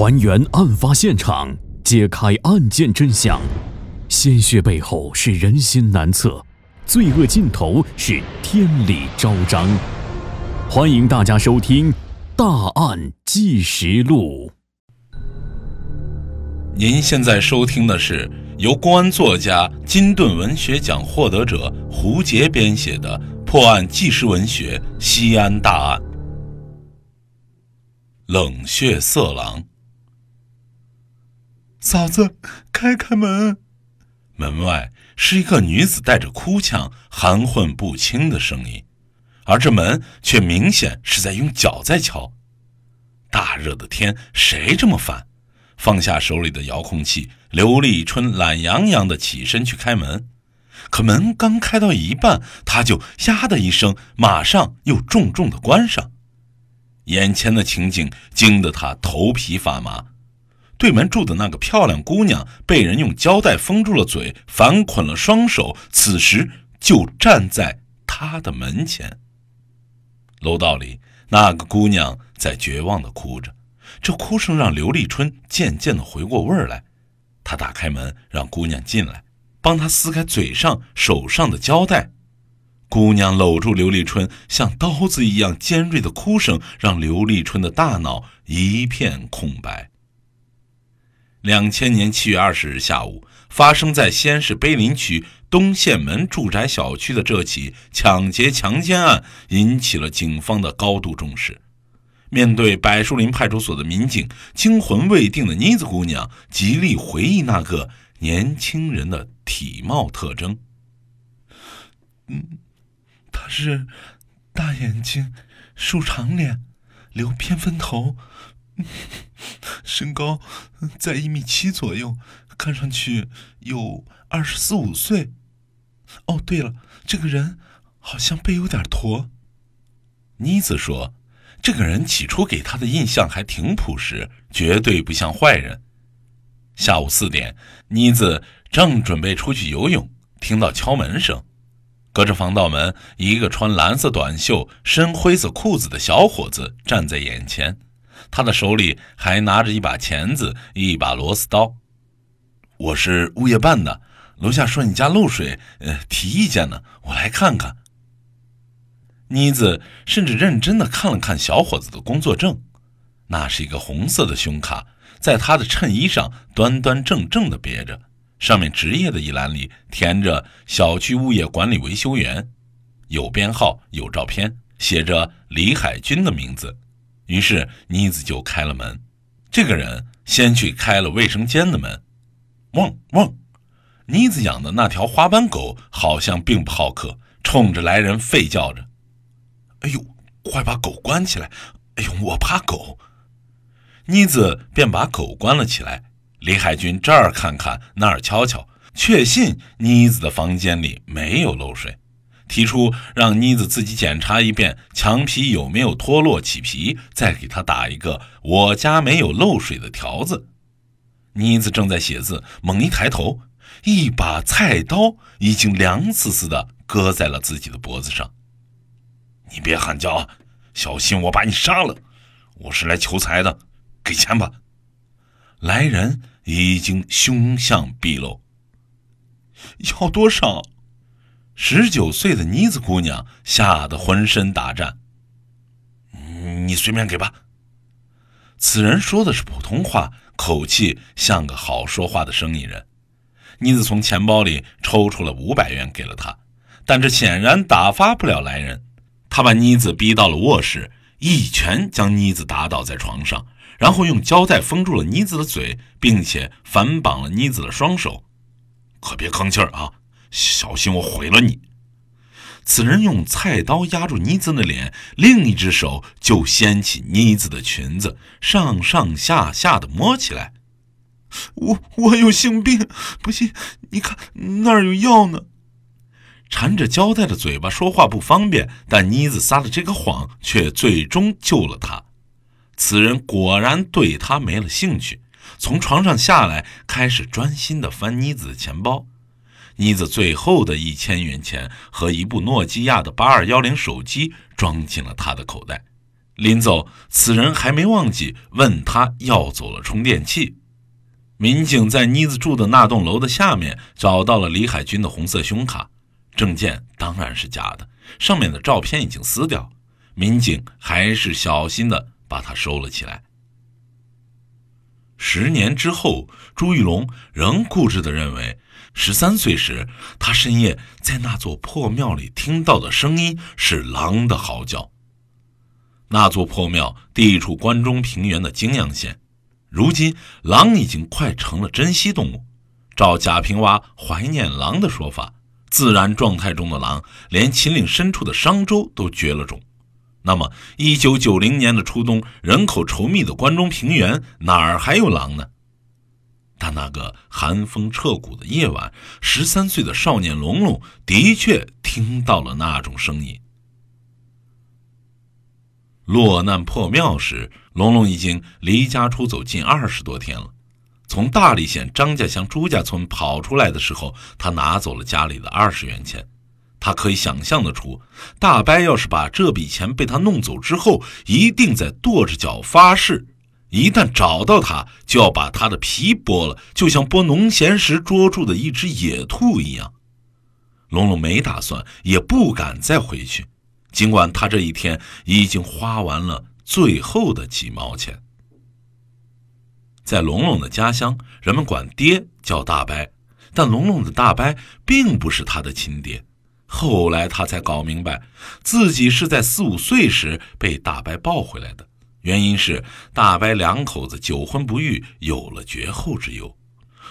还原案发现场，揭开案件真相。鲜血背后是人心难测，罪恶尽头是天理昭彰。欢迎大家收听《大案纪实录》。您现在收听的是由公安作家、金盾文学奖获得者胡杰编写的破案纪实文学《西安大案：冷血色狼》。嫂子，开开门！门外是一个女子带着哭腔、含混不清的声音，而这门却明显是在用脚在敲。大热的天，谁这么烦？放下手里的遥控器，刘立春懒洋洋地起身去开门。可门刚开到一半，他就呀的一声，马上又重重地关上。眼前的情景惊得他头皮发麻。对门住的那个漂亮姑娘，被人用胶带封住了嘴，反捆了双手，此时就站在他的门前。楼道里，那个姑娘在绝望的哭着，这哭声让刘立春渐渐的回过味儿来。他打开门，让姑娘进来，帮她撕开嘴上、手上的胶带。姑娘搂住刘立春，像刀子一样尖锐的哭声，让刘立春的大脑一片空白。两千年七月二十日下午，发生在西安市碑林区东县门住宅小区的这起抢劫强奸案引起了警方的高度重视。面对柏树林派出所的民警，惊魂未定的妮子姑娘极力回忆那个年轻人的体貌特征。嗯，他是大眼睛、竖长脸、留偏分头。身高在一米七左右，看上去有二十四五岁。哦，对了，这个人好像背有点驼。妮子说：“这个人起初给她的印象还挺朴实，绝对不像坏人。”下午四点，妮子正准备出去游泳，听到敲门声，隔着防盗门，一个穿蓝色短袖、深灰色裤子的小伙子站在眼前。他的手里还拿着一把钳子，一把螺丝刀。我是物业办的，楼下说你家漏水，呃，提意见呢，我来看看。妮子甚至认真地看了看小伙子的工作证，那是一个红色的胸卡，在他的衬衣上端端正正地别着，上面职业的一栏里填着“小区物业管理维修员”，有编号，有照片，写着李海军的名字。于是妮子就开了门，这个人先去开了卫生间的门。汪汪！妮子养的那条花斑狗好像并不好客，冲着来人吠叫着。哎呦，快把狗关起来！哎呦，我怕狗。妮子便把狗关了起来。李海军这儿看看那儿瞧瞧，确信妮子的房间里没有漏水。提出让妮子自己检查一遍墙皮有没有脱落起皮，再给她打一个“我家没有漏水”的条子。妮子正在写字，猛一抬头，一把菜刀已经凉丝丝的搁在了自己的脖子上。“你别喊叫，啊，小心我把你杀了！”“我是来求财的，给钱吧。”来人已经凶相毕露。要多少？十九岁的妮子姑娘吓得浑身打颤。你随便给吧。此人说的是普通话，口气像个好说话的生意人。妮子从钱包里抽出了五百元给了他，但这显然打发不了来人。他把妮子逼到了卧室，一拳将妮子打倒在床上，然后用胶带封住了妮子的嘴，并且反绑了妮子的双手。可别吭气儿啊！小心，我毁了你！此人用菜刀压住妮子的脸，另一只手就掀起妮子的裙子，上上下下的摸起来。我我有性病，不信你看那儿有药呢。缠着胶带的嘴巴说话不方便，但妮子撒了这个谎，却最终救了他。此人果然对他没了兴趣，从床上下来，开始专心的翻妮子的钱包。妮子最后的一千元钱和一部诺基亚的八二幺零手机装进了他的口袋。临走，此人还没忘记问他要走了充电器。民警在妮子住的那栋楼的下面找到了李海军的红色胸卡证件，当然是假的，上面的照片已经撕掉。民警还是小心的把它收了起来。十年之后，朱玉龙仍固执的认为。十三岁时，他深夜在那座破庙里听到的声音是狼的嚎叫。那座破庙地处关中平原的泾阳县，如今狼已经快成了珍稀动物。照贾平凹怀念狼的说法，自然状态中的狼连秦岭深处的商州都绝了种。那么，一九九零年的初冬，人口稠密的关中平原哪儿还有狼呢？但那个寒风彻骨的夜晚，十三岁的少年龙龙的确听到了那种声音。落难破庙时，龙龙已经离家出走近二十多天了。从大理县张家乡朱家村跑出来的时候，他拿走了家里的二十元钱。他可以想象得出，大伯要是把这笔钱被他弄走之后，一定在跺着脚发誓。一旦找到它，就要把它的皮剥了，就像剥农闲时捉住的一只野兔一样。龙龙没打算，也不敢再回去，尽管他这一天已经花完了最后的几毛钱。在龙龙的家乡，人们管爹叫大伯，但龙龙的大伯并不是他的亲爹。后来他才搞明白，自己是在四五岁时被大伯抱回来的。原因是大白两口子久婚不育，有了绝后之忧。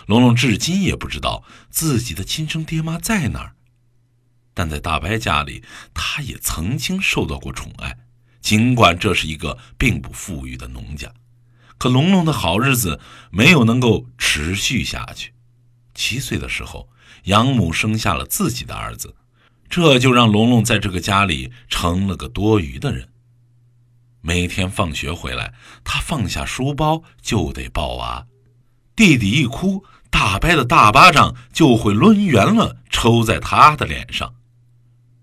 龙龙至今也不知道自己的亲生爹妈在哪儿，但在大白家里，他也曾经受到过宠爱。尽管这是一个并不富裕的农家，可龙龙的好日子没有能够持续下去。七岁的时候，养母生下了自己的儿子，这就让龙龙在这个家里成了个多余的人。每天放学回来，他放下书包就得抱娃。弟弟一哭，大伯的大巴掌就会抡圆了抽在他的脸上。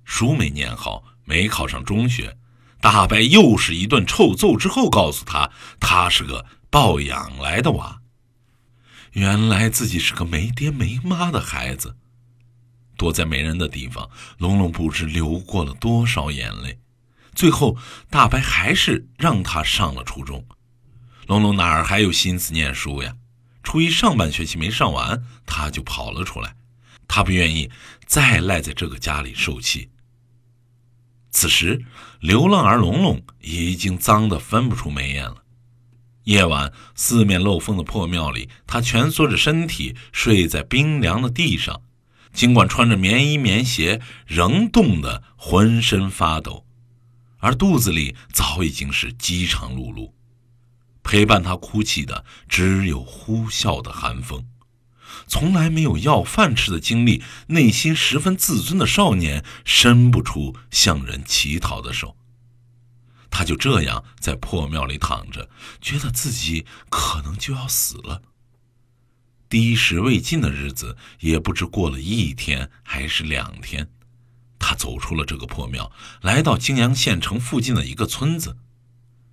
书没念好，没考上中学，大伯又是一顿臭揍之后，告诉他他是个抱养来的娃。原来自己是个没爹没妈的孩子，躲在没人的地方，龙龙不知流过了多少眼泪。最后，大白还是让他上了初中。龙龙哪儿还有心思念书呀？初一上半学期没上完，他就跑了出来。他不愿意再赖在这个家里受气。此时，流浪儿龙龙已经脏得分不出眉眼了。夜晚，四面漏风的破庙里，他蜷缩着身体睡在冰凉的地上，尽管穿着棉衣棉鞋，仍冻得浑身发抖。而肚子里早已经是饥肠辘辘，陪伴他哭泣的只有呼啸的寒风。从来没有要饭吃的经历，内心十分自尊的少年伸不出向人乞讨的手。他就这样在破庙里躺着，觉得自己可能就要死了。滴食未进的日子也不知过了一天还是两天。他走出了这个破庙，来到泾阳县城附近的一个村子。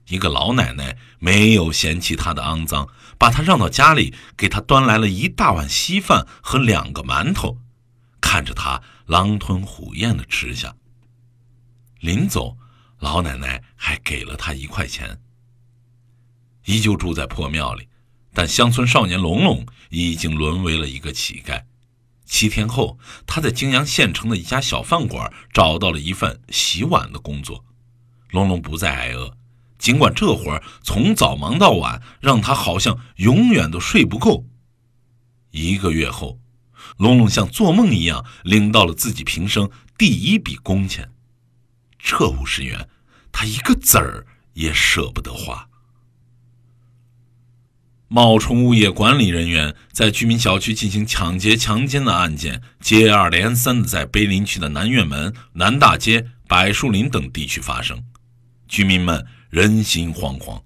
一个老奶奶没有嫌弃他的肮脏，把他让到家里，给他端来了一大碗稀饭和两个馒头，看着他狼吞虎咽的吃下。临走，老奶奶还给了他一块钱。依旧住在破庙里，但乡村少年龙龙已经沦为了一个乞丐。七天后，他在泾阳县城的一家小饭馆找到了一份洗碗的工作。龙龙不再挨饿，尽管这活儿从早忙到晚，让他好像永远都睡不够。一个月后，龙龙像做梦一样领到了自己平生第一笔工钱，这五十元，他一个子儿也舍不得花。冒充物业管理人员在居民小区进行抢劫、强奸的案件接二连三地在碑林区的南院门、南大街、柏树林等地区发生，居民们人心惶惶，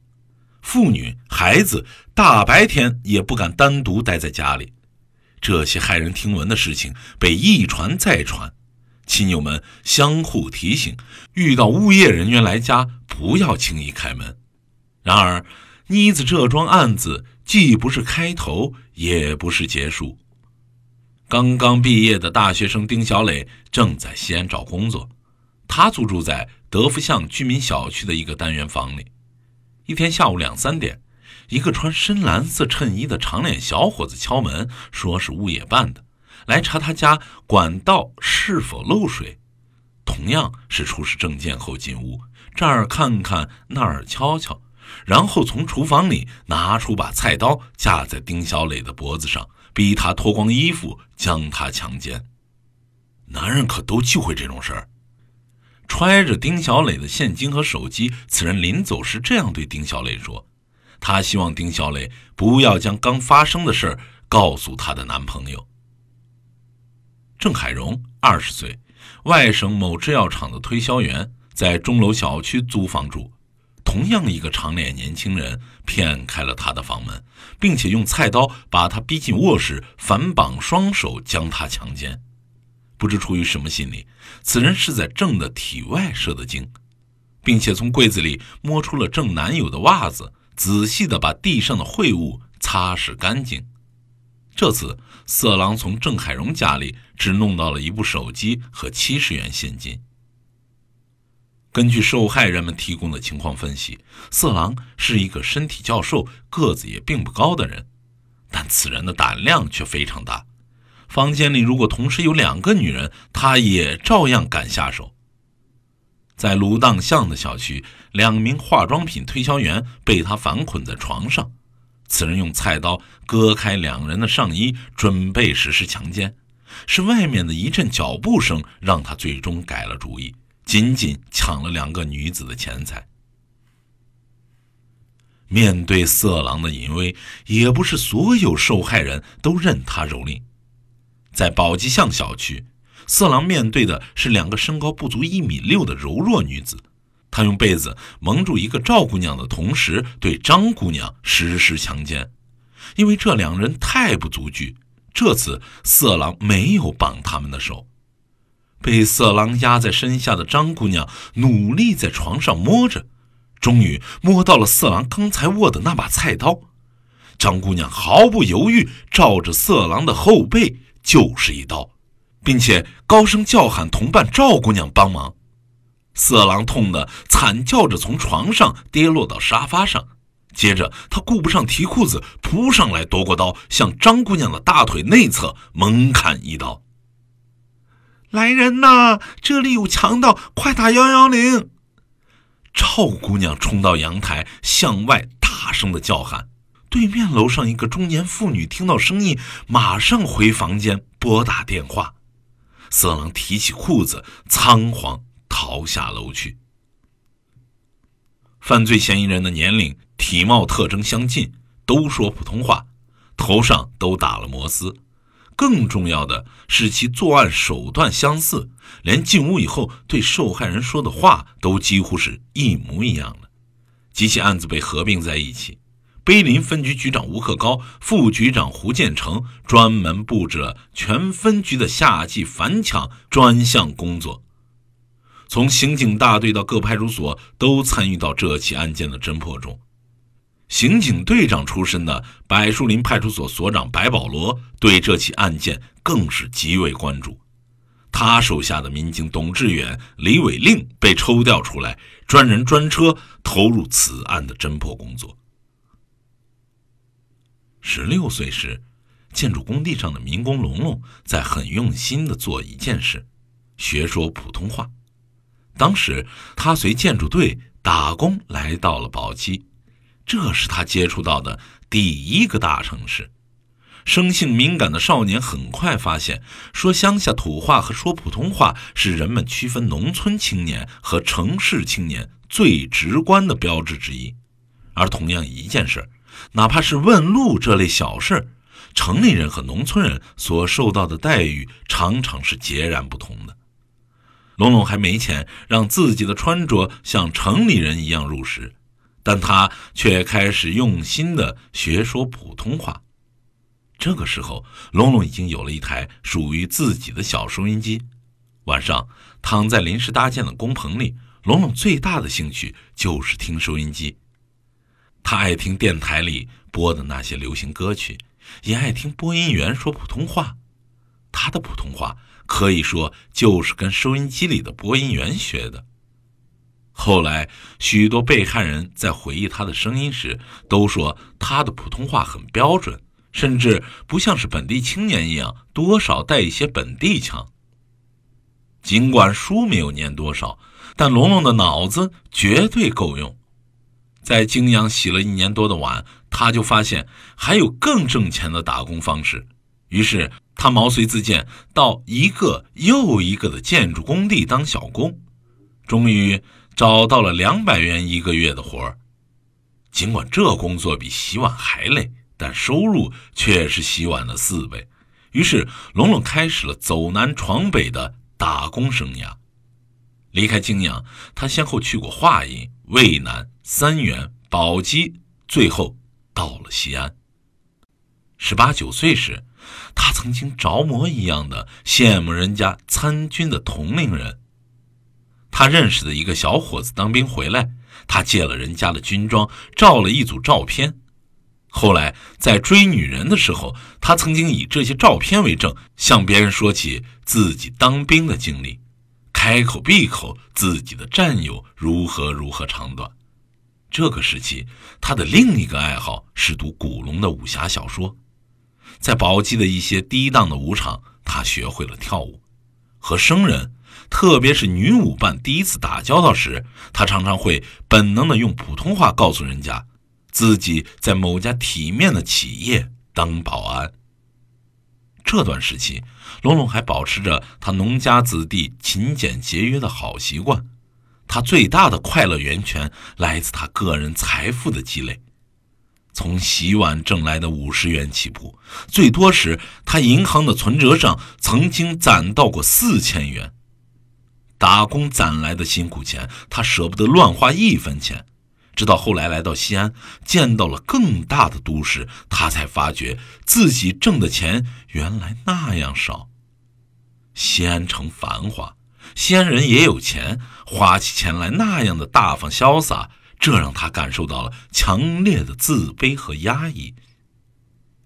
妇女、孩子大白天也不敢单独待在家里。这些骇人听闻的事情被一传再传，亲友们相互提醒，遇到物业人员来家不要轻易开门。然而，妮子，这桩案子既不是开头，也不是结束。刚刚毕业的大学生丁小磊正在西安找工作，他租住在德福巷居民小区的一个单元房里。一天下午两三点，一个穿深蓝色衬衣的长脸小伙子敲门，说是物业办的，来查他家管道是否漏水。同样是出示证件后进屋，这儿看看，那儿敲敲。然后从厨房里拿出把菜刀，架在丁小磊的脖子上，逼他脱光衣服，将他强奸。男人可都忌讳这种事儿。揣着丁小磊的现金和手机，此人临走时这样对丁小磊说：“他希望丁小磊不要将刚发生的事儿告诉他的男朋友。”郑海荣，二十岁，外省某制药厂的推销员，在钟楼小区租房住。同样一个长脸年轻人骗开了他的房门，并且用菜刀把他逼进卧室，反绑双手将他强奸。不知出于什么心理，此人是在郑的体外射的精，并且从柜子里摸出了郑男友的袜子，仔细的把地上的秽物擦拭干净。这次色狼从郑海荣家里只弄到了一部手机和七十元现金。根据受害人们提供的情况分析，色狼是一个身体较瘦、个子也并不高的人，但此人的胆量却非常大。房间里如果同时有两个女人，他也照样敢下手。在芦荡巷的小区，两名化妆品推销员被他反捆在床上，此人用菜刀割开两人的上衣，准备实施强奸。是外面的一阵脚步声，让他最终改了主意。仅仅抢了两个女子的钱财。面对色狼的淫威，也不是所有受害人都任他蹂躏。在宝鸡巷小区，色狼面对的是两个身高不足一米六的柔弱女子。他用被子蒙住一个赵姑娘的同时，对张姑娘实施强奸。因为这两人太不足惧，这次色狼没有绑他们的手。被色狼压在身下的张姑娘努力在床上摸着，终于摸到了色狼刚才握的那把菜刀。张姑娘毫不犹豫，照着色狼的后背就是一刀，并且高声叫喊同伴赵姑娘帮忙。色狼痛得惨叫着从床上跌落到沙发上，接着他顾不上提裤子，扑上来夺过刀，向张姑娘的大腿内侧猛砍一刀。来人呐！这里有强盗，快打幺幺零！臭姑娘冲到阳台，向外大声的叫喊。对面楼上一个中年妇女听到声音，马上回房间拨打电话。色狼提起裤子，仓皇逃下楼去。犯罪嫌疑人的年龄、体貌特征相近，都说普通话，头上都打了摩斯。更重要的是，其作案手段相似，连进屋以后对受害人说的话都几乎是一模一样的。几起案子被合并在一起，碑林分局局长吴克高、副局长胡建成专门布置了全分局的夏季反抢专项工作，从刑警大队到各派出所都参与到这起案件的侦破中。刑警队长出身的柏树林派出所所长白保罗对这起案件更是极为关注，他手下的民警董志远、李伟令被抽调出来，专人专车投入此案的侦破工作。十六岁时，建筑工地上的民工龙龙在很用心的做一件事，学说普通话。当时他随建筑队打工来到了宝鸡。这是他接触到的第一个大城市。生性敏感的少年很快发现，说乡下土话和说普通话是人们区分农村青年和城市青年最直观的标志之一。而同样一件事哪怕是问路这类小事，城里人和农村人所受到的待遇常常是截然不同的。龙龙还没钱，让自己的穿着像城里人一样入时。但他却开始用心的学说普通话。这个时候，龙龙已经有了一台属于自己的小收音机。晚上躺在临时搭建的工棚里，龙龙最大的兴趣就是听收音机。他爱听电台里播的那些流行歌曲，也爱听播音员说普通话。他的普通话可以说就是跟收音机里的播音员学的。后来，许多被害人在回忆他的声音时，都说他的普通话很标准，甚至不像是本地青年一样，多少带一些本地腔。尽管书没有念多少，但龙龙的脑子绝对够用。在泾阳洗了一年多的碗，他就发现还有更挣钱的打工方式，于是他毛遂自荐到一个又一个的建筑工地当小工，终于。找到了两百元一个月的活儿，尽管这工作比洗碗还累，但收入却是洗碗的四倍。于是，龙龙开始了走南闯北的打工生涯。离开泾阳，他先后去过华阴、渭南、三原、宝鸡，最后到了西安。十八九岁时，他曾经着魔一样的羡慕人家参军的同龄人。他认识的一个小伙子当兵回来，他借了人家的军装，照了一组照片。后来在追女人的时候，他曾经以这些照片为证，向别人说起自己当兵的经历，开口闭口自己的战友如何如何长短。这个时期，他的另一个爱好是读古龙的武侠小说。在宝鸡的一些低档的舞场，他学会了跳舞，和生人。特别是女舞伴第一次打交道时，他常常会本能的用普通话告诉人家自己在某家体面的企业当保安。这段时期，龙龙还保持着他农家子弟勤俭节约的好习惯。他最大的快乐源泉来自他个人财富的积累，从洗碗挣来的五十元起步，最多时他银行的存折上曾经攒到过四千元。打工攒来的辛苦钱，他舍不得乱花一分钱。直到后来来到西安，见到了更大的都市，他才发觉自己挣的钱原来那样少。西安城繁华，西安人也有钱，花起钱来那样的大方潇洒，这让他感受到了强烈的自卑和压抑。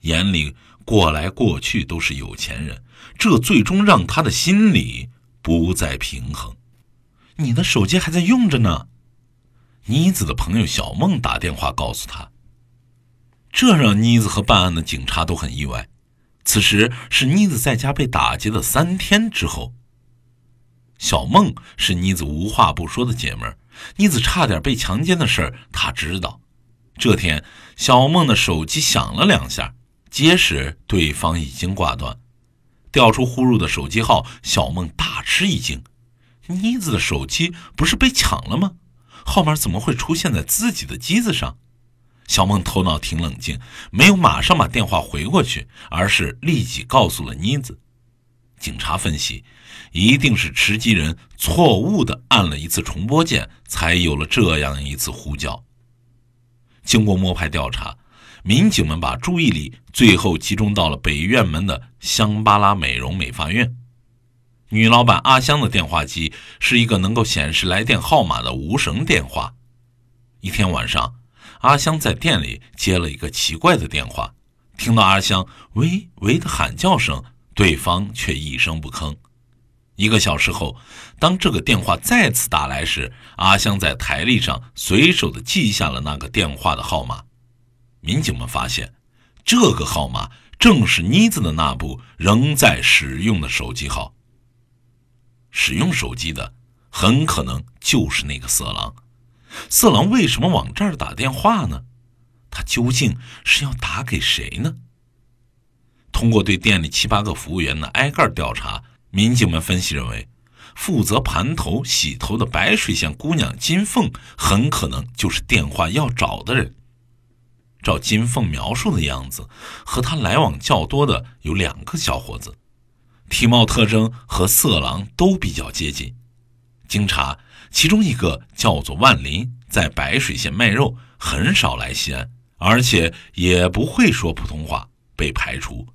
眼里过来过去都是有钱人，这最终让他的心里。不再平衡。你的手机还在用着呢。妮子的朋友小梦打电话告诉她，这让妮子和办案的警察都很意外。此时是妮子在家被打劫了三天之后。小梦是妮子无话不说的姐妹，妮子差点被强奸的事儿，她知道。这天，小梦的手机响了两下，接时对方已经挂断。调出呼入的手机号，小梦大吃一惊。妮子的手机不是被抢了吗？号码怎么会出现在自己的机子上？小梦头脑挺冷静，没有马上把电话回过去，而是立即告诉了妮子。警察分析，一定是持机人错误的按了一次重播键，才有了这样一次呼叫。经过摸排调查。民警们把注意力最后集中到了北院门的香巴拉美容美发院，女老板阿香的电话机是一个能够显示来电号码的无绳电话。一天晚上，阿香在店里接了一个奇怪的电话，听到阿香“喂喂”的喊叫声，对方却一声不吭。一个小时后，当这个电话再次打来时，阿香在台历上随手的记下了那个电话的号码。民警们发现，这个号码正是妮子的那部仍在使用的手机号。使用手机的很可能就是那个色狼。色狼为什么往这儿打电话呢？他究竟是要打给谁呢？通过对店里七八个服务员的挨个调查，民警们分析认为，负责盘头洗头的白水县姑娘金凤很可能就是电话要找的人。照金凤描述的样子，和他来往较多的有两个小伙子，体貌特征和色狼都比较接近。经查，其中一个叫做万林，在白水县卖肉，很少来西安，而且也不会说普通话，被排除。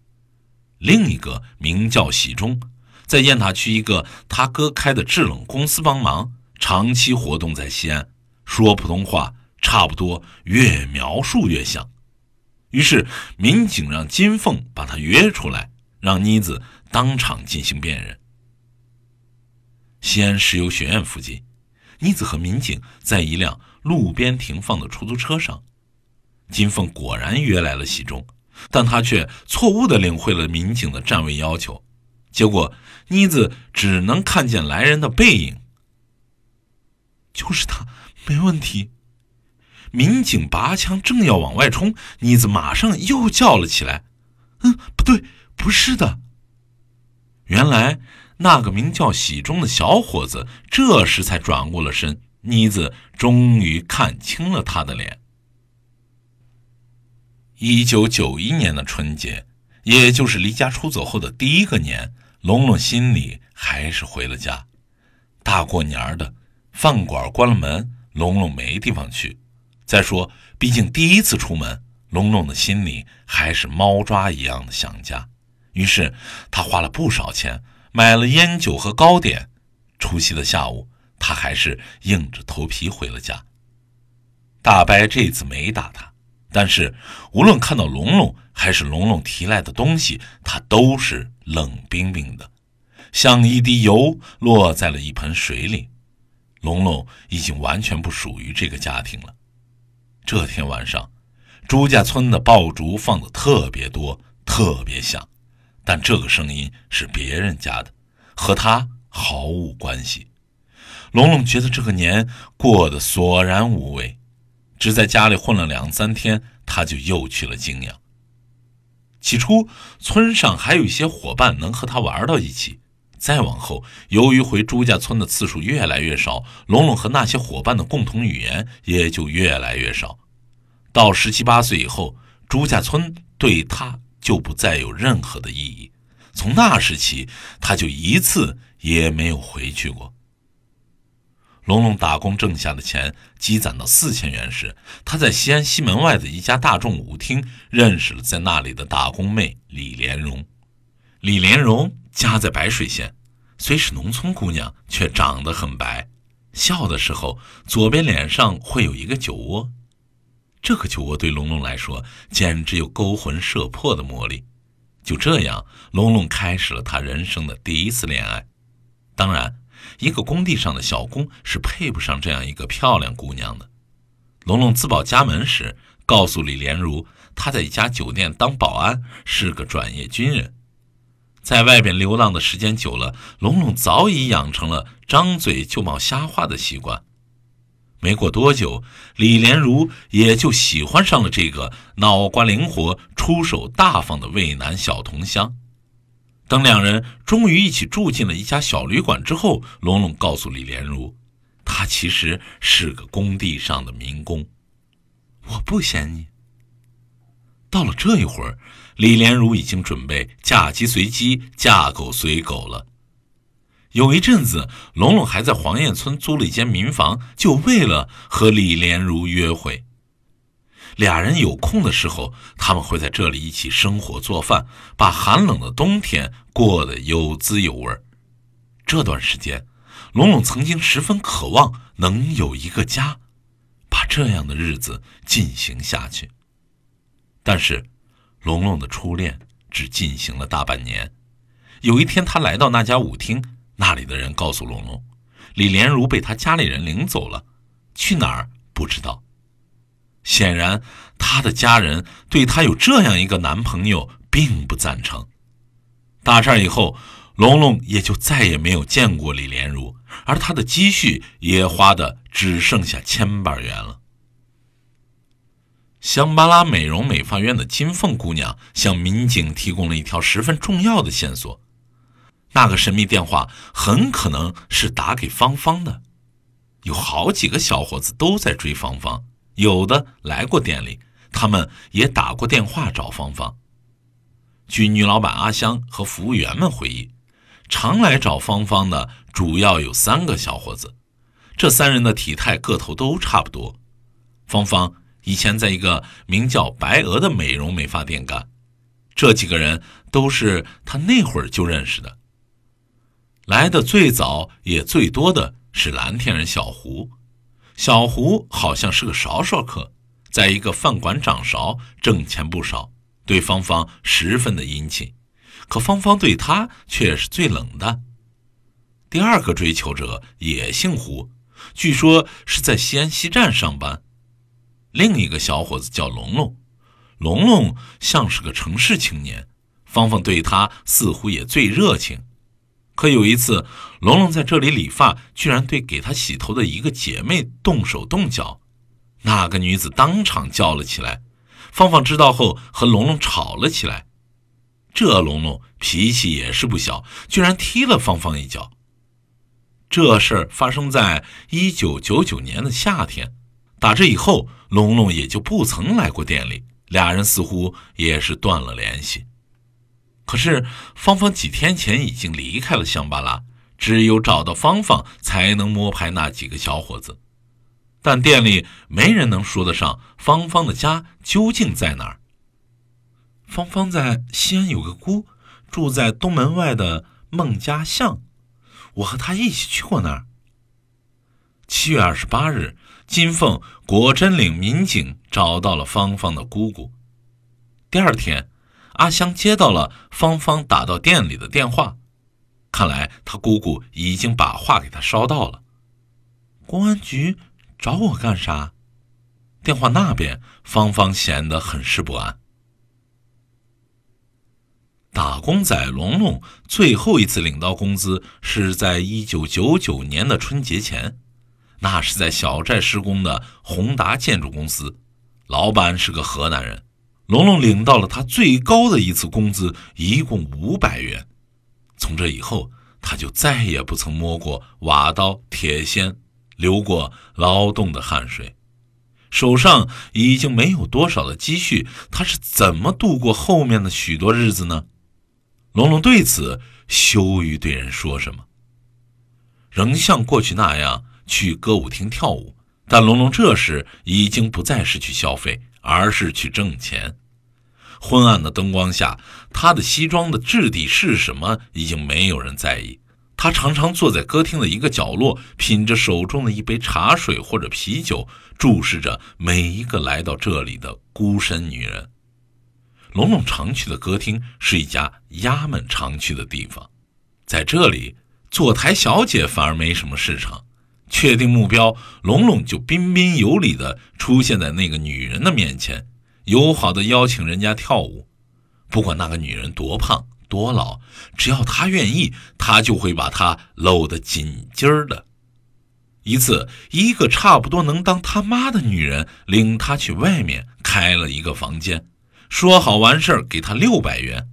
另一个名叫喜忠，在雁塔区一个他哥开的制冷公司帮忙，长期活动在西安，说普通话。差不多，越描述越像。于是，民警让金凤把他约出来，让妮子当场进行辨认。西安石油学院附近，妮子和民警在一辆路边停放的出租车上。金凤果然约来了喜中，但他却错误地领会了民警的站位要求，结果妮子只能看见来人的背影。就是他，没问题。民警拔枪，正要往外冲，妮子马上又叫了起来：“嗯，不对，不是的。”原来那个名叫喜中的小伙子这时才转过了身，妮子终于看清了他的脸。一九九一年的春节，也就是离家出走后的第一个年，龙龙心里还是回了家。大过年的，饭馆关了门，龙龙没地方去。再说，毕竟第一次出门，龙龙的心里还是猫抓一样的想家。于是，他花了不少钱买了烟酒和糕点。除夕的下午，他还是硬着头皮回了家。大伯这次没打他，但是无论看到龙龙还是龙龙提来的东西，他都是冷冰冰的，像一滴油落在了一盆水里。龙龙已经完全不属于这个家庭了。这天晚上，朱家村的爆竹放的特别多，特别响，但这个声音是别人家的，和他毫无关系。龙龙觉得这个年过得索然无味，只在家里混了两三天，他就又去了泾阳。起初，村上还有一些伙伴能和他玩到一起。再往后，由于回朱家村的次数越来越少，龙龙和那些伙伴的共同语言也就越来越少。到十七八岁以后，朱家村对他就不再有任何的意义。从那时起，他就一次也没有回去过。龙龙打工挣下的钱积攒到四千元时，他在西安西门外的一家大众舞厅认识了在那里的打工妹李莲蓉。李莲蓉。家在白水县，虽是农村姑娘，却长得很白，笑的时候左边脸上会有一个酒窝，这个酒窝对龙龙来说简直有勾魂摄魄的魔力。就这样，龙龙开始了他人生的第一次恋爱。当然，一个工地上的小工是配不上这样一个漂亮姑娘的。龙龙自报家门时，告诉李莲如，他在一家酒店当保安，是个转业军人。在外边流浪的时间久了，龙龙早已养成了张嘴就冒瞎话的习惯。没过多久，李连如也就喜欢上了这个脑瓜灵活、出手大方的渭南小同乡。等两人终于一起住进了一家小旅馆之后，龙龙告诉李连如，他其实是个工地上的民工。我不嫌你。到了这一会儿。李莲如已经准备嫁鸡随鸡，嫁狗随狗了。有一阵子，龙龙还在黄燕村租了一间民房，就为了和李莲如约会。俩人有空的时候，他们会在这里一起生火做饭，把寒冷的冬天过得有滋有味。这段时间，龙龙曾经十分渴望能有一个家，把这样的日子进行下去，但是。龙龙的初恋只进行了大半年。有一天，他来到那家舞厅，那里的人告诉龙龙，李莲如被他家里人领走了，去哪儿不知道。显然，他的家人对他有这样一个男朋友并不赞成。打这以后，龙龙也就再也没有见过李莲如，而他的积蓄也花的只剩下千把元了。香巴拉美容美发院的金凤姑娘向民警提供了一条十分重要的线索：那个神秘电话很可能是打给芳芳的。有好几个小伙子都在追芳芳，有的来过店里，他们也打过电话找芳芳。据女老板阿香和服务员们回忆，常来找芳芳的主要有三个小伙子，这三人的体态个头都差不多。芳芳。以前在一个名叫“白鹅”的美容美发店干，这几个人都是他那会儿就认识的。来的最早也最多的是蓝天人小胡，小胡好像是个勺勺客，在一个饭馆掌勺，挣钱不少，对芳芳十分的殷勤，可芳芳对他却是最冷淡。第二个追求者也姓胡，据说是在西安西站上班。另一个小伙子叫龙龙，龙龙像是个城市青年，芳芳对他似乎也最热情。可有一次，龙龙在这里理发，居然对给他洗头的一个姐妹动手动脚，那个女子当场叫了起来。芳芳知道后和龙龙吵了起来，这龙龙脾气也是不小，居然踢了芳芳一脚。这事儿发生在一九九九年的夏天。打这以后，龙龙也就不曾来过店里，俩人似乎也是断了联系。可是芳芳几天前已经离开了香巴拉，只有找到芳芳才能摸排那几个小伙子。但店里没人能说得上芳芳的家究竟在哪儿。芳芳在西安有个姑，住在东门外的孟家巷，我和她一起去过那儿。七月二十八日。金凤果真领民警找到了芳芳的姑姑。第二天，阿香接到了芳芳打到店里的电话，看来她姑姑已经把话给她捎到了。公安局找我干啥？电话那边，芳芳显得很是不安。打工仔龙龙最后一次领到工资是在一九九九年的春节前。那是在小寨施工的宏达建筑公司，老板是个河南人。龙龙领到了他最高的一次工资，一共五百元。从这以后，他就再也不曾摸过瓦刀、铁锨，流过劳动的汗水，手上已经没有多少的积蓄。他是怎么度过后面的许多日子呢？龙龙对此羞于对人说什么，仍像过去那样。去歌舞厅跳舞，但龙龙这时已经不再是去消费，而是去挣钱。昏暗的灯光下，他的西装的质地是什么，已经没有人在意。他常常坐在歌厅的一个角落，品着手中的一杯茶水或者啤酒，注视着每一个来到这里的孤身女人。龙龙常去的歌厅是一家丫们常去的地方，在这里，坐台小姐反而没什么市场。确定目标，龙龙就彬彬有礼地出现在那个女人的面前，友好地邀请人家跳舞。不管那个女人多胖多老，只要她愿意，他就会把她搂得紧紧儿的。一次，一个差不多能当他妈的女人领他去外面开了一个房间，说好完事儿给他六百元，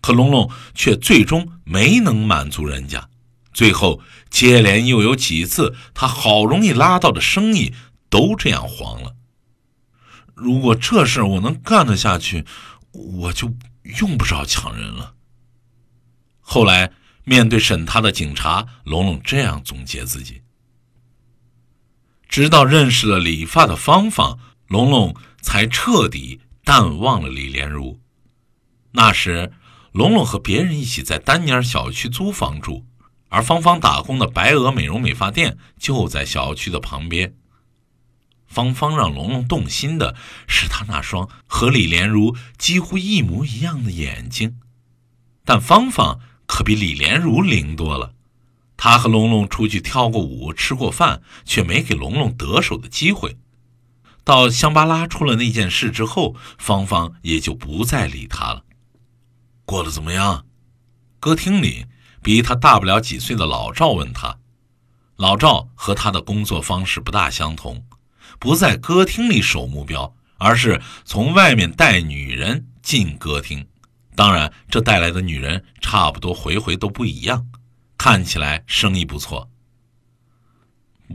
可龙龙却最终没能满足人家。最后，接连又有几次，他好容易拉到的生意都这样黄了。如果这事我能干得下去，我就用不着抢人了。后来，面对审他的警察，龙龙这样总结自己。直到认识了理发的芳芳，龙龙才彻底淡忘了李莲如。那时，龙龙和别人一起在丹尼尔小区租房住。而芳芳打工的白鹅美容美发店就在小区的旁边。芳芳让龙龙动心的是她那双和李莲如几乎一模一样的眼睛，但芳芳可比李莲如灵多了。她和龙龙出去跳过舞、吃过饭，却没给龙龙得手的机会。到香巴拉出了那件事之后，芳芳也就不再理他了。过得怎么样？歌厅里。比他大不了几岁的老赵问他：“老赵和他的工作方式不大相同，不在歌厅里守目标，而是从外面带女人进歌厅。当然，这带来的女人差不多回回都不一样，看起来生意不错。”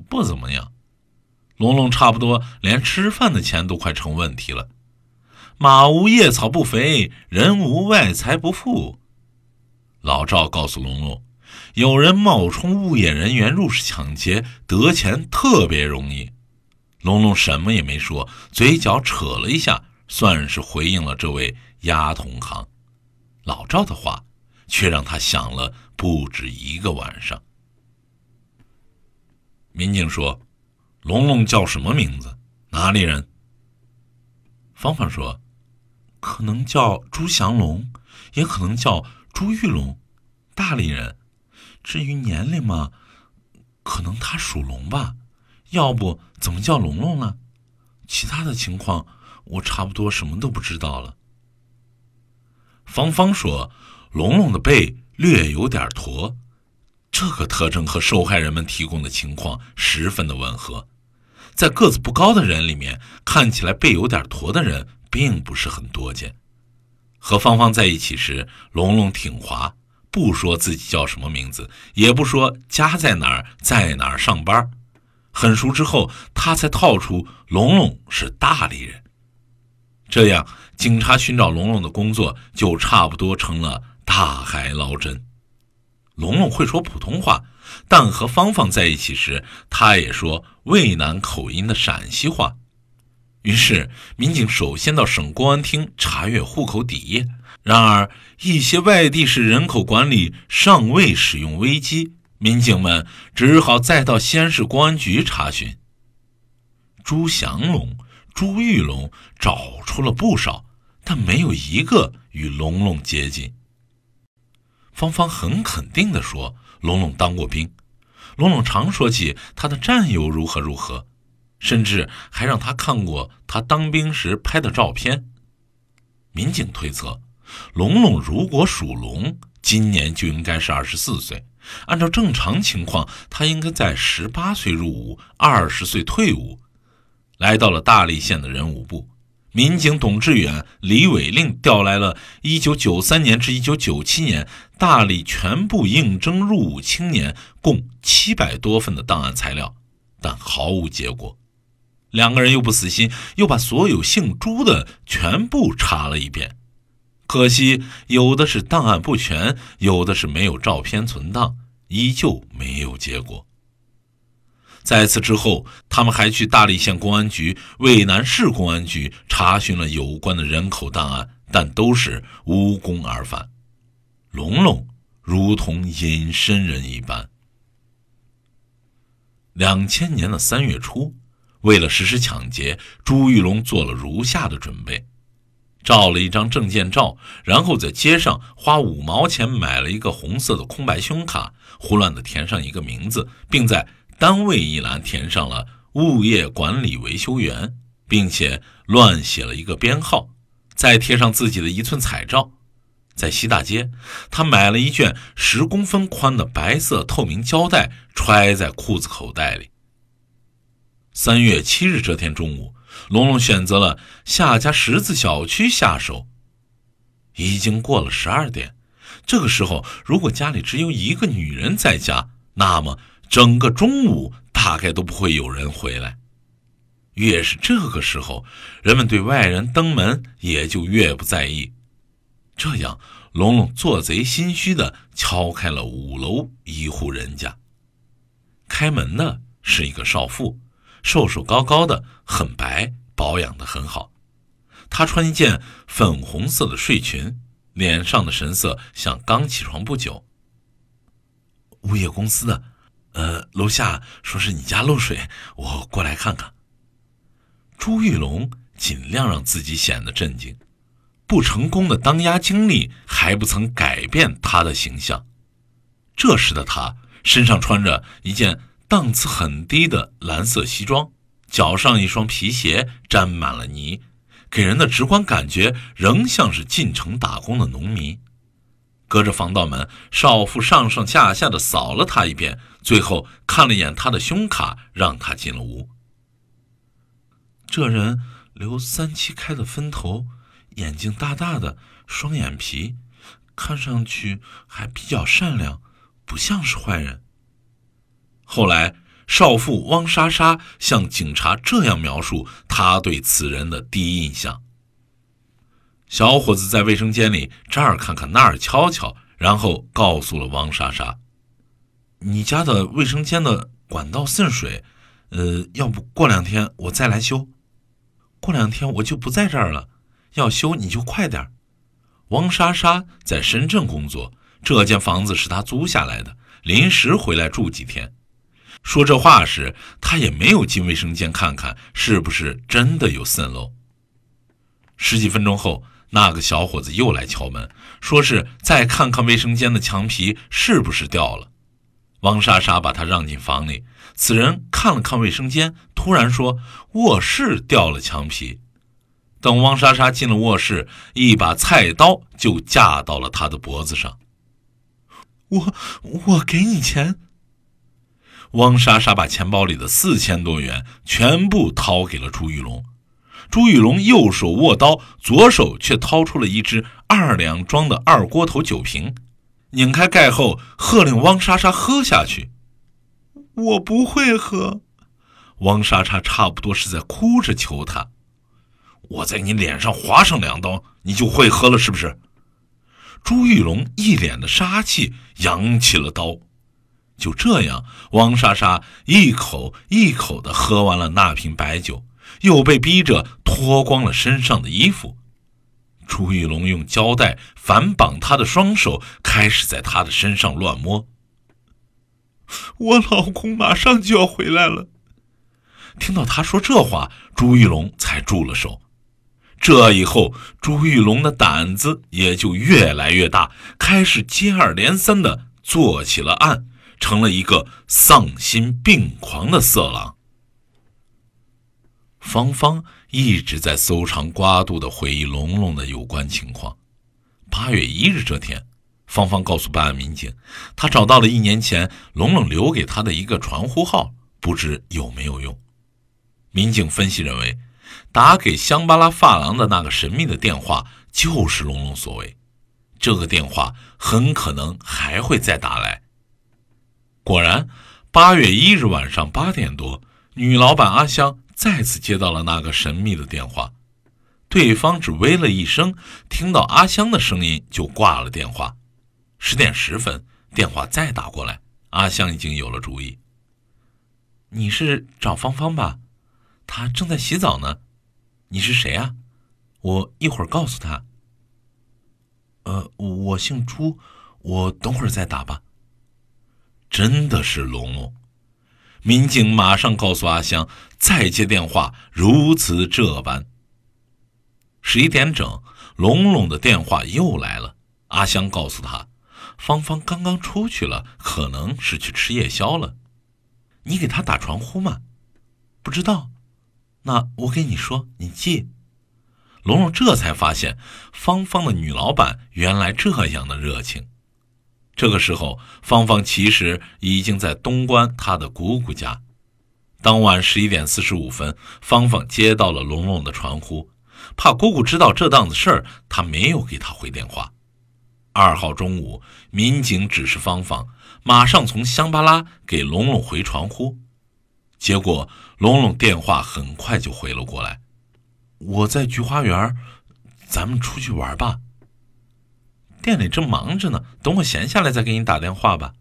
不怎么样，龙龙差不多连吃饭的钱都快成问题了。马无夜草不肥，人无外财不富。老赵告诉龙龙，有人冒充物业人员入室抢劫，得钱特别容易。龙龙什么也没说，嘴角扯了一下，算是回应了这位“丫同行”。老赵的话，却让他想了不止一个晚上。民警说：“龙龙叫什么名字？哪里人？”芳芳说：“可能叫朱祥龙，也可能叫……”朱玉龙，大理人。至于年龄嘛，可能他属龙吧，要不怎么叫龙龙呢？其他的情况，我差不多什么都不知道了。芳芳说，龙龙的背略有点驼，这个特征和受害人们提供的情况十分的吻合。在个子不高的人里面，看起来背有点驼的人并不是很多见。和芳芳在一起时，龙龙挺滑，不说自己叫什么名字，也不说家在哪儿，在哪儿上班。很熟之后，他才套出龙龙是大理人。这样，警察寻找龙龙的工作就差不多成了大海捞针。龙龙会说普通话，但和芳芳在一起时，他也说渭南口音的陕西话。于是，民警首先到省公安厅查阅户口底页。然而，一些外地市人口管理尚未使用微机，民警们只好再到西安市公安局查询。朱祥龙、朱玉龙找出了不少，但没有一个与龙龙接近。芳芳很肯定的说，龙龙当过兵，龙龙常说起他的战友如何如何。甚至还让他看过他当兵时拍的照片。民警推测，龙龙如果属龙，今年就应该是二十四岁。按照正常情况，他应该在十八岁入伍，二十岁退伍。来到了大荔县的人武部，民警董志远、李伟令调来了一九九三年至一九九七年大理全部应征入伍青年共七百多份的档案材料，但毫无结果。两个人又不死心，又把所有姓朱的全部查了一遍，可惜有的是档案不全，有的是没有照片存档，依旧没有结果。在此之后，他们还去大荔县公安局、渭南市公安局查询了有关的人口档案，但都是无功而返。龙龙如同隐身人一般。两千年的三月初。为了实施抢劫，朱玉龙做了如下的准备：照了一张证件照，然后在街上花五毛钱买了一个红色的空白胸卡，胡乱地填上一个名字，并在“单位”一栏填上了“物业管理维修员”，并且乱写了一个编号，再贴上自己的一寸彩照。在西大街，他买了一卷十公分宽的白色透明胶带，揣在裤子口袋里。三月七日这天中午，龙龙选择了夏家十字小区下手。已经过了十二点，这个时候如果家里只有一个女人在家，那么整个中午大概都不会有人回来。越是这个时候，人们对外人登门也就越不在意。这样，龙龙做贼心虚的敲开了五楼一户人家。开门的是一个少妇。瘦瘦高高的，很白，保养的很好。他穿一件粉红色的睡裙，脸上的神色像刚起床不久。物业公司的，呃，楼下说是你家漏水，我过来看看。朱玉龙尽量让自己显得镇静，不成功的当鸭经历还不曾改变他的形象。这时的他身上穿着一件。档次很低的蓝色西装，脚上一双皮鞋沾满了泥，给人的直观感觉仍像是进城打工的农民。隔着防盗门，少妇上上下下的扫了他一遍，最后看了眼他的胸卡，让他进了屋。这人留三七开的分头，眼睛大大的，双眼皮，看上去还比较善良，不像是坏人。后来，少妇汪莎莎向警察这样描述她对此人的第一印象：小伙子在卫生间里这儿看看那儿瞧瞧，然后告诉了汪莎莎：“你家的卫生间的管道渗水，呃，要不过两天我再来修。过两天我就不在这儿了，要修你就快点。”汪莎莎在深圳工作，这间房子是她租下来的，临时回来住几天。说这话时，他也没有进卫生间看看是不是真的有渗漏。十几分钟后，那个小伙子又来敲门，说是再看看卫生间的墙皮是不是掉了。王莎莎把他让进房里，此人看了看卫生间，突然说卧室掉了墙皮。等王莎莎进了卧室，一把菜刀就架到了他的脖子上。我我给你钱。汪莎莎把钱包里的四千多元全部掏给了朱玉龙，朱玉龙右手握刀，左手却掏出了一只二两装的二锅头酒瓶，拧开盖后，喝令汪莎莎喝下去。我不会喝。汪莎莎差不多是在哭着求他：“我在你脸上划上两刀，你就会喝了，是不是？”朱玉龙一脸的杀气，扬起了刀。就这样，汪莎莎一口一口地喝完了那瓶白酒，又被逼着脱光了身上的衣服。朱玉龙用胶带反绑她的双手，开始在她的身上乱摸。我老公马上就要回来了。听到他说这话，朱玉龙才住了手。这以后，朱玉龙的胆子也就越来越大，开始接二连三地做起了案。成了一个丧心病狂的色狼。芳芳一直在搜肠刮肚的回忆龙龙的有关情况。八月一日这天，芳芳告诉办案民警，她找到了一年前龙龙留给她的一个传呼号，不知有没有用。民警分析认为，打给香巴拉发廊的那个神秘的电话就是龙龙所为，这个电话很可能还会再打来。果然，八月一日晚上八点多，女老板阿香再次接到了那个神秘的电话。对方只微了一声，听到阿香的声音就挂了电话。十点十分，电话再打过来，阿香已经有了主意。你是找芳芳吧？她正在洗澡呢。你是谁啊？我一会儿告诉她。呃，我姓朱，我等会儿再打吧。真的是龙龙，民警马上告诉阿香，再接电话如此这般。十一点整，龙龙的电话又来了。阿香告诉他，芳芳刚刚出去了，可能是去吃夜宵了，你给他打传呼嘛？不知道，那我给你说，你记。龙龙这才发现，芳芳的女老板原来这样的热情。这个时候，芳芳其实已经在东关她的姑姑家。当晚十一点四十五分，芳芳接到了龙龙的传呼，怕姑姑知道这档子事儿，她没有给他回电话。二号中午，民警指示芳芳马上从香巴拉给龙龙回传呼，结果龙龙电话很快就回了过来：“我在菊花园，咱们出去玩吧。”店里正忙着呢，等我闲下来再给你打电话吧。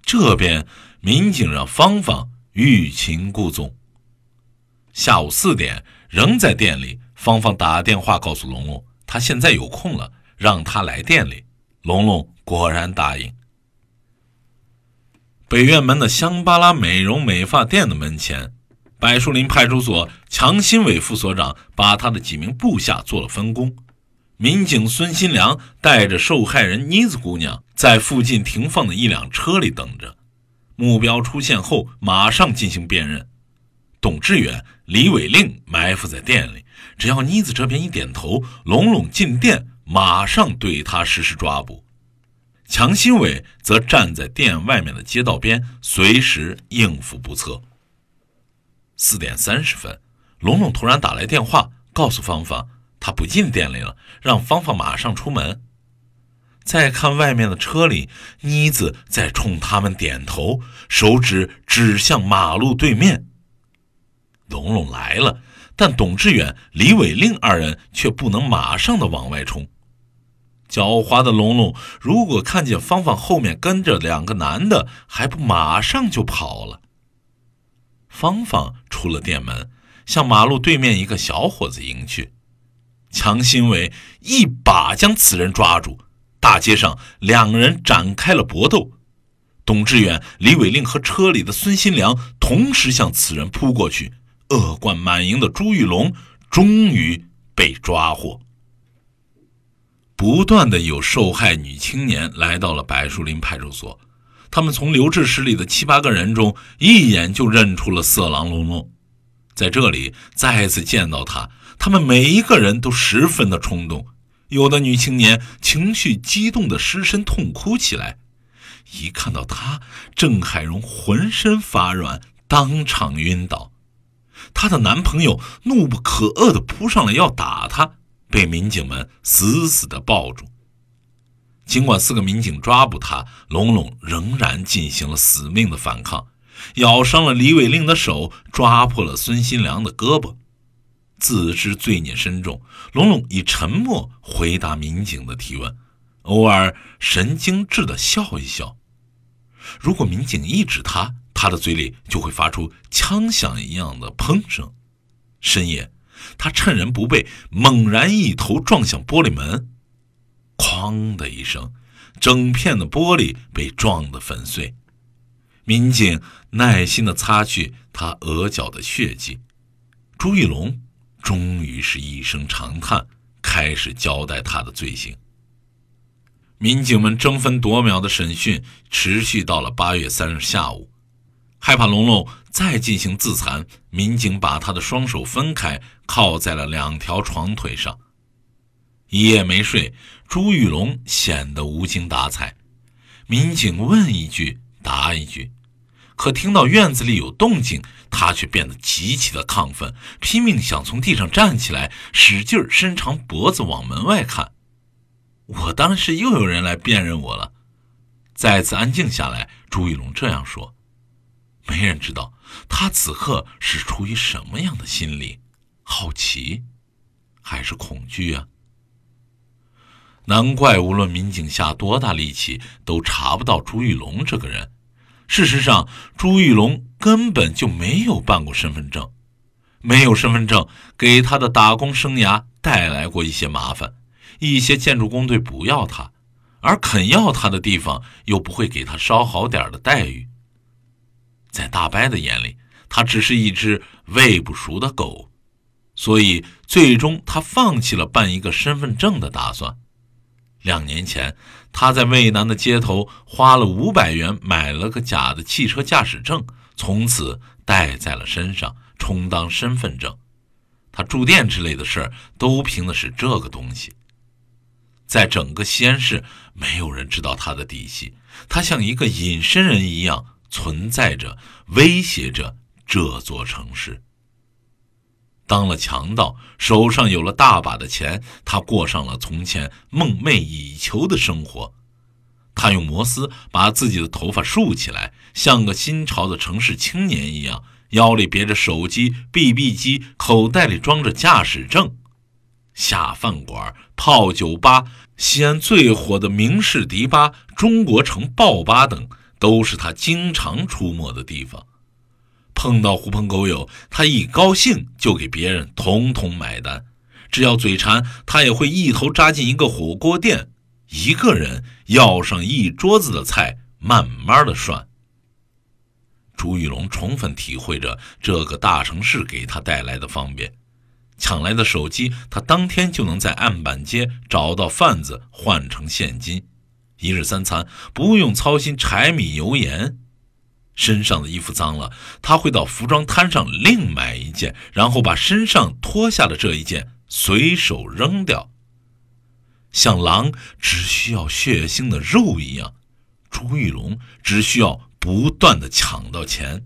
这边民警让芳芳欲擒故纵。下午四点仍在店里，芳芳打电话告诉龙龙，她现在有空了，让他来店里。龙龙果然答应。北院门的香巴拉美容美发店的门前，柏树林派出所强新伟副所长把他的几名部下做了分工。民警孙新良带着受害人妮子姑娘在附近停放的一辆车里等着，目标出现后马上进行辨认。董志远、李伟令埋伏在店里，只要妮子这边一点头，龙龙进店马上对他实施抓捕。强新伟则站在店外面的街道边，随时应付不测。四点三十分，龙龙突然打来电话，告诉芳芳。他不进店里了，让芳芳马上出门。再看外面的车里，妮子在冲他们点头，手指指向马路对面。龙龙来了，但董志远、李伟令二人却不能马上的往外冲。狡猾的龙龙，如果看见芳芳后面跟着两个男的，还不马上就跑了。芳芳出了店门，向马路对面一个小伙子迎去。强新伟一把将此人抓住，大街上两人展开了搏斗。董志远、李伟令和车里的孙新良同时向此人扑过去。恶贯满盈的朱玉龙终于被抓获。不断的有受害女青年来到了柏树林派出所，他们从留置室里的七八个人中一眼就认出了色狼龙龙，在这里再次见到他。他们每一个人都十分的冲动，有的女青年情绪激动的失声痛哭起来。一看到他，郑海荣浑身发软，当场晕倒。她的男朋友怒不可遏地扑上来要打她，被民警们死死地抱住。尽管四个民警抓捕她，龙龙仍然进行了死命的反抗，咬伤了李伟令的手，抓破了孙新良的胳膊。自知罪孽深重，龙龙以沉默回答民警的提问，偶尔神经质的笑一笑。如果民警一指他，他的嘴里就会发出枪响一样的砰声。深夜，他趁人不备，猛然一头撞向玻璃门，哐的一声，整片的玻璃被撞得粉碎。民警耐心地擦去他额角的血迹，朱玉龙。终于是一声长叹，开始交代他的罪行。民警们争分夺秒的审讯持续到了八月三日下午，害怕龙龙再进行自残，民警把他的双手分开，靠在了两条床腿上。一夜没睡，朱玉龙显得无精打采。民警问一句，答一句。可听到院子里有动静，他却变得极其的亢奋，拼命想从地上站起来，使劲伸长脖子往门外看。我当时又有人来辨认我了，再次安静下来。朱玉龙这样说：“没人知道他此刻是出于什么样的心理，好奇，还是恐惧啊？”难怪无论民警下多大力气，都查不到朱玉龙这个人。事实上，朱玉龙根本就没有办过身份证。没有身份证，给他的打工生涯带来过一些麻烦。一些建筑工队不要他，而肯要他的地方又不会给他稍好点的待遇。在大伯的眼里，他只是一只喂不熟的狗，所以最终他放弃了办一个身份证的打算。两年前，他在渭南的街头花了五百元买了个假的汽车驾驶证，从此带在了身上，充当身份证。他住店之类的事儿都凭的是这个东西。在整个西安市，没有人知道他的底细，他像一个隐身人一样存在着，威胁着这座城市。当了强盗，手上有了大把的钱，他过上了从前梦寐以求的生活。他用摩丝把自己的头发竖起来，像个新潮的城市青年一样，腰里别着手机、BB 机，口袋里装着驾驶证。下饭馆、泡酒吧，西安最火的名士迪吧、中国城爆吧等，都是他经常出没的地方。碰到狐朋狗友，他一高兴就给别人统统买单；只要嘴馋，他也会一头扎进一个火锅店，一个人要上一桌子的菜，慢慢的涮。朱玉龙充分体会着这个大城市给他带来的方便，抢来的手机，他当天就能在案板街找到贩子换成现金，一日三餐不用操心柴米油盐。身上的衣服脏了，他会到服装摊上另买一件，然后把身上脱下的这一件随手扔掉。像狼只需要血腥的肉一样，朱玉龙只需要不断的抢到钱。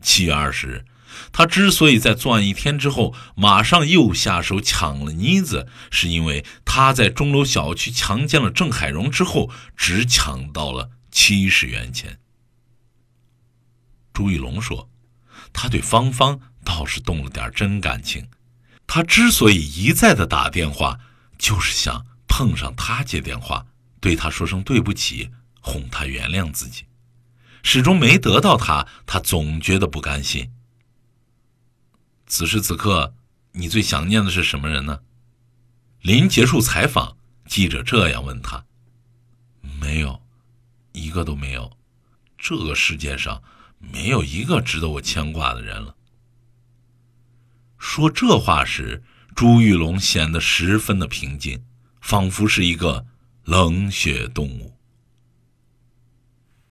七月二十日，他之所以在作案一天之后马上又下手抢了妮子，是因为他在钟楼小区强奸了郑海荣之后，只抢到了七十元钱。朱玉龙说：“他对芳芳倒是动了点真感情。他之所以一再的打电话，就是想碰上她接电话，对她说声对不起，哄她原谅自己。始终没得到她，他总觉得不甘心。”此时此刻，你最想念的是什么人呢？临结束采访，记者这样问他：“没有，一个都没有。这个世界上……”没有一个值得我牵挂的人了。说这话时，朱玉龙显得十分的平静，仿佛是一个冷血动物。